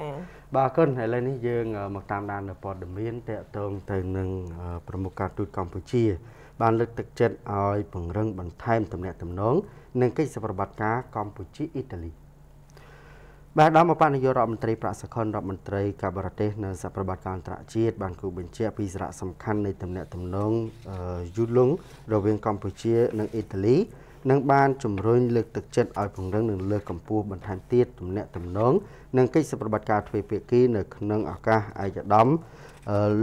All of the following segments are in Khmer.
ចា៎បាទគុណឥឡូវនេះយើងមកតាមដាននៅព័ត៌មានតកតងទៅនឹងប្រមុខការទូតកម្ពុជា បានលើក ទឹកចិត្តឲ្យពង្រឹង បន្ថែមទំនាក់ទំនងនិងកិច្ចសហប្រតិបត្តិការកម្ពុជាអ៊ីតាលីបាទដល់មកបនិយោរដ្ឋមន្ត្រីប្រាក់សខុនរដ្ឋមន្ត្រីការបរទេសនៅសហប្រតិបត្តិការអន្តរជាតិបានគូបញ្ជាក់ពីសារៈសំខាន់នៃទំនាក់ទំនងយូឡុងរវាងកម្ពុជានិងអ៊ីតាលីនិងបានជំរុញលើកទឹកចិត្តឲ្យពង្រឹងនិងលើកកម្ពស់បន្ថែមទៀតទំនាក់ទំនងនិងកិច្ចសហប្រតិបត្តិការទ្វេភាគី នៅក្នុងឱកាសឯកឧត្តម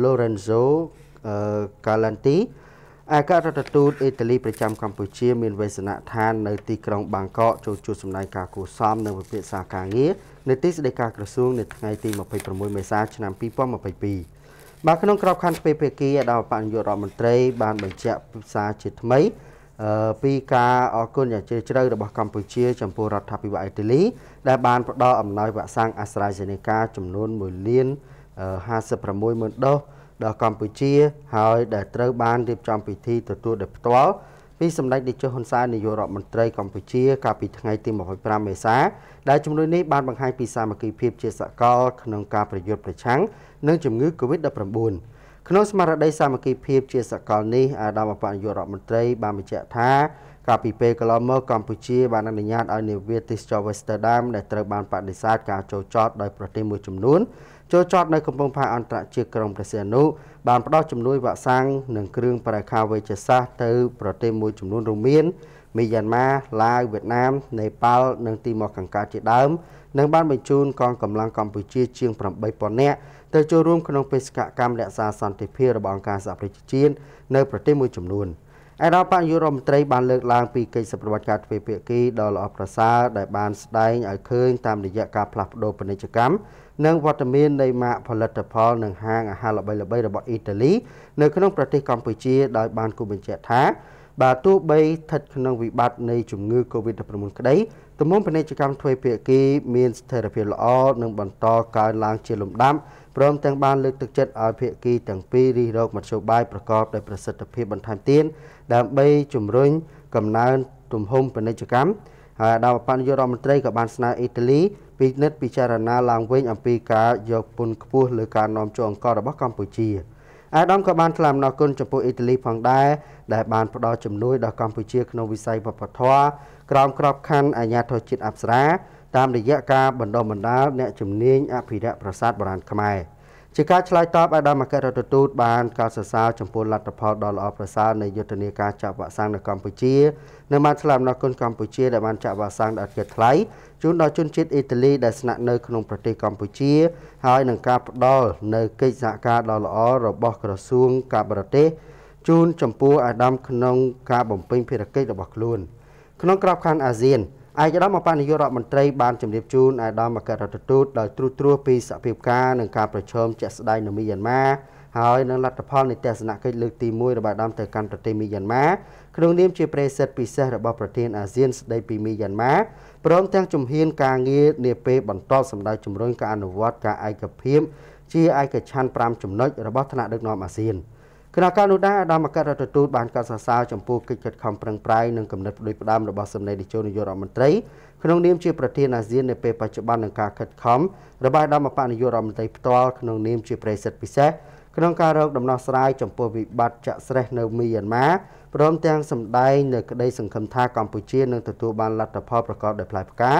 Lorenzo Galanti ឯករដ្ឋទូតអ៊ីតាលីប្រចាំកម្ពុជាមានវេសនដ្ឋាននៅទីក្រុងបាងកកចូលជួបសម្ដែងការគូសមនិងពិភាក្សាការងារនៅទីស្តីការក្រសួងនៅថ្ងៃទី26មេសាឆ្នាំ2022បាទក្នុងក្របខ័ណ្ឌទ្វេភាគីឯកឧត្តមបញ្ញត្តិរដ្ឋមន្ត្រីបានបញ្ជាក់ពិសាជាថ្មីពីការអរគុណយ៉ាងជ្រាលជ្រៅរបស់កម្ពុជាចំពោះរដ្ឋាភិបាលអ៊ីតាលីដែលបានផ្ដល់អំណោយវ៉ាក់សាំងអាស្ត្រាសេនេកាចំនួន1លាន56,000ដុសដល់កម្ពុជា ហើយដែលត្រូវបានរៀបចំពិធីទទួលដោយផ្ទាល់ពីសម្ដេចនាយកហ៊ុនសែននាយករដ្ឋមន្ត្រីកម្ពុជា កាលពីថ្ងៃទី25មេសាដែលជំនួយនេះបានបង្ហាញពីសាមគ្គីភាពជាសកលក្នុងការប្រយុទ្ធប្រឆាំងនឹងជំងឺ Covid-19 ក្នុងស្មារតីសាមគ្គីភាពជាសកលនេះអាដាមអបនយុរដ្ឋមន្ត្រីបានបញ្ជាក់ថាកាលពីពេលកន្លងមកកម្ពុជាបានអនុញ្ញាតឲ្យនាវាទេសចរ Amsterdam ដែលត្រូវបានបដិសេធការចូលចតដោយប្រទេសមួយចំនួនចូលចតនៅកំពង់ផែអន្តរជាតិក្រុងព្រះសីហនុបានផ្ដល់ជំនួយវ៉ាក់សាំងនិងគ្រឿងប្រើការវេជ្ជសាស្ត្រទៅប្រទេសមួយចំនួនរួមមានមីយ៉ាន់ម៉ាឡាវវៀតណាមនេប៉ាល់និងទីម៉ូកាំងកាជាដើមនិងបានបញ្ជូនកងកម្លាំងកម្ពុជាជាង8000នាក់ទៅចូលរួមក្នុងបេសកកម្មរក្សាសន្តិភាពរបស់អង្គការសហប្រជាជាតិនៅប្រទេសមួយចំនួន។ឯដល់បញ្យុរដ្ឋមន្ត្រីបានលើកឡើងពីកិច្ចប្រវត្តិការទ្វេភាគីដ៏ល្អប្រសើរដែលបានស្ដែងឲ្យឃើញតាមរយៈការផ្លាស់ប្ដូរពាណិជ្ជកម្មនិងវត្តមាននៃម៉ាកផលិតផលនិងហាងអាហារល្បីៗរបស់អ៊ីតាលីនៅក្នុង ប្រទេសកម្ពុជាដោយបានគូបញ្ជាក់ថាបើទោះបីស្ថិតក្នុងវិបត្តិនៃជំងឺ Covid-19 ក្តីទំនុំពាណិជ្ជកម្មទ្វេភាគីមានស្ថិរភាពល្អនិងបន្តកើនឡើងជាលំដាប់ព្រមទាំងបានលើកទឹកចិត្តឲ្យភាគីទាំងពីររិះរោចមធ្យោបាយប្រកបដោយប្រសិទ្ធភាពបន្ថែមទៀតដើម្បីជំរុញកំណើនទំហំពាណិជ្ជកម្មហើយអាដាមអបញ្ញរដ្ឋមន្ត្រីក៏បានស្នើអ៊ីតាលីពិនិត្យពិចារណាឡើងវិញអំពីការយកពន្ធខ្ពស់លើការនាំចូលអង្កររបស់កម្ពុជា។អាដាមក៏បានថ្លែងអំណរគុណចំពោះអ៊ីតាលីផងដែរដែលបានផ្ដល់ជំនួយដល់កម្ពុជាក្នុងវិស័យវប្បធម៌ក្រោមក្របខ័ណ្ឌអាជ្ញាធរជាតិអប្សរាតាមរយៈការបណ្ដុះបណ្ដាលអ្នកជំនាញអភិរក្សប្រាសាទបុរាណខ្មែរ។ជាការឆ្លើយតបអាដាមអគ្គរដ្ឋទូត បានកោតសរសើរចំពោះលទ្ធផលដ៏ល្អប្រសើរនៃយុទ្ធនាការចាក់វ៉ាក់សាំងនៅកម្ពុជានិងបានឆ្លើយអំណរគុណកម្ពុជាដែលបានចាក់វ៉ាក់សាំងដល់ជាថ្លៃជូនដល់ជនជាតិអ៊ីតាលីដែលស្នាក់នៅក្នុងប្រទេសកម្ពុជា ហើយនឹងការផ្ដល់នៅកិច្ចសហការដ៏ល្អរបស់ក្រសួង ការបរទេសជូនចំពោះអាដាមក្នុងការបំពេញភារកិច្ចរបស់ខ្លួនក្នុងក្របខ័ណ្ឌអាស៊ានឯកឧត្តមអបនយោរដ្ឋមន្ត្រីបានជម្រាបជូនឯកឧត្តមអគ្គរដ្ឋទូតដោយត្រួសត្រាសពីសភាពការនិងការប្រឈមជាក់ស្ដែងនៅមីយ៉ាន់ម៉ាហើយនឹងលទ្ធផលនៃទស្សនកិច្ចលើកទី1របស់ដើមទៅកាន់ប្រទេសមីយ៉ាន់ម៉ាក្នុងនាមជាប្រេសិតពិសេសរបស់ប្រធានអាស៊ានស្ដីពីមីយ៉ាន់ម៉ាព្រមទាំងជំហានការងារនាពេលបន្តសម្ដៅជំរុញការអនុវត្តការឯកភាពជាឯកច្ឆ័ន្ទ5ចំណុចរបស់ថ្នាក់ដឹកនាំអាស៊ាន។ក្នុងការនោះដែរអាដាមអគ្គរដ្ឋទូតបានកោតសរសើរចំពោះកិច្ចខិតខំប្រឹងប្រែងនិងគំនិតផ្ដួចផ្ដើមរបស់សម្ដេចនាយកនាយករដ្ឋមន្ត្រីក្នុងនាមជាប្រធានអាស៊ាននៅពេលបច្ចុប្បន្ននឹងការខិតខំរបស់អាដាមអគ្គនាយករដ្ឋមន្ត្រីផ្ទាល់ក្នុងនាមជាប្រិយសិទ្ធិពិសេសក្នុងការរកដំណោះស្រាយចំពោះវិបត្តិចាក់ស្រេះនៅមីយ៉ាន់ម៉ាព្រមទាំងសម្ដែងនៅក្តីសង្ឃឹមថាកម្ពុជានឹងទទួលបានលទ្ធផលប្រកបដោយផ្លែផ្កា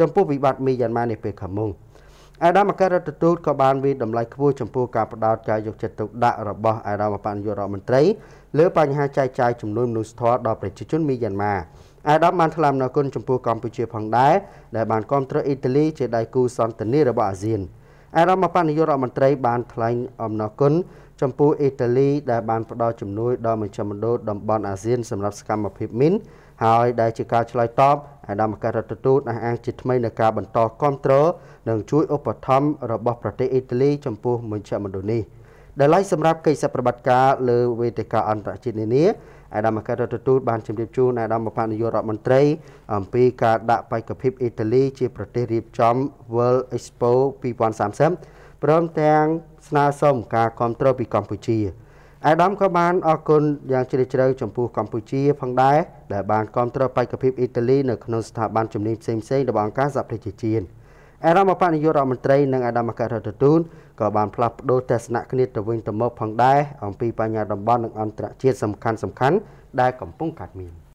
ចំពោះវិបត្តិមីយ៉ាន់ម៉ានេះពេលខាងមុខ។អាដាមអគ្គរដ្ឋទូតក៏បានវិតម្លៃខ្ពស់ចំពោះការផ្ដោតការយកចិត្តទុកដាក់របស់អាដាមអគ្គនាយករដ្ឋមន្ត្រីលើបញ្ហាចែកចាយជំនួយមនុស្សធម៌ដល់ប្រជាជនមីយ៉ាន់ម៉ាអាដាមបានថ្លែងអំណរគុណចំពោះកម្ពុជាផងដែរដែលបានគាំទ្រអ៊ីតាលីជាដៃគូសន្តិនិករបស់អាស៊ានអាដាមអគ្គនាយករដ្ឋមន្ត្រីបានថ្លែងអំណរគុណចំពោះអ៊ីតាលីដែលបានផ្ដល់ជំនួយដល់មជ្ឈមណ្ឌលតំបន់អាស៊ានសម្រាប់សកម្មភាពមីនហើយដែលជាការឆ្លើយតបអាដាមការដ្ឋទូតអះអាងជាថ្មីនៃការបន្តគ្រប់គ្រងនិងជួយឧបត្ថម្ភរបស់ប្រទេសអ៊ីតាលីចំពោះមជ្ឈមណ្ឌលនេះដែលឡៃសម្រាប់កិច្ចសប្រតិបត្តិការលើវេទិកាអន្តរជាតិនានាអាដាមការដ្ឋទូតបានជម្រាបជូនអាដាមបណិយោរដ្ឋមន្ត្រី អំពីការដាក់បេក្ខភាពអ៊ីតាលីជាប្រទេសរៀបចំ World Expo 2030ព្រមទាំងស្នើសុំការគ្រប់គ្រងពីកម្ពុជា។អាដាមក៏បានអរគុណយ៉ាងជ្រាលជ្រៅចំពោះកម្ពុជា ផងដែរដែលបានគ្រប់គ្រងបេក្ខភាពអ៊ីតាលីនៅក្នុងស្ថាប័នជំនាញផ្សេងៗរបស់អង្គការសហប្រជាជាតិអាដាមអបនាយករដ្ឋមន្ត្រីនិងអាដាមអគ្គរដ្ឋទូតក៏បានផ្លាស់ប្តូរទស្សនៈគ្នាទៅវិញទៅមកផងដែរអំពីបញ្ហាតំបន់និងអន្តរជាតិសំខាន់ៗដែលកំពុងកើតមាន។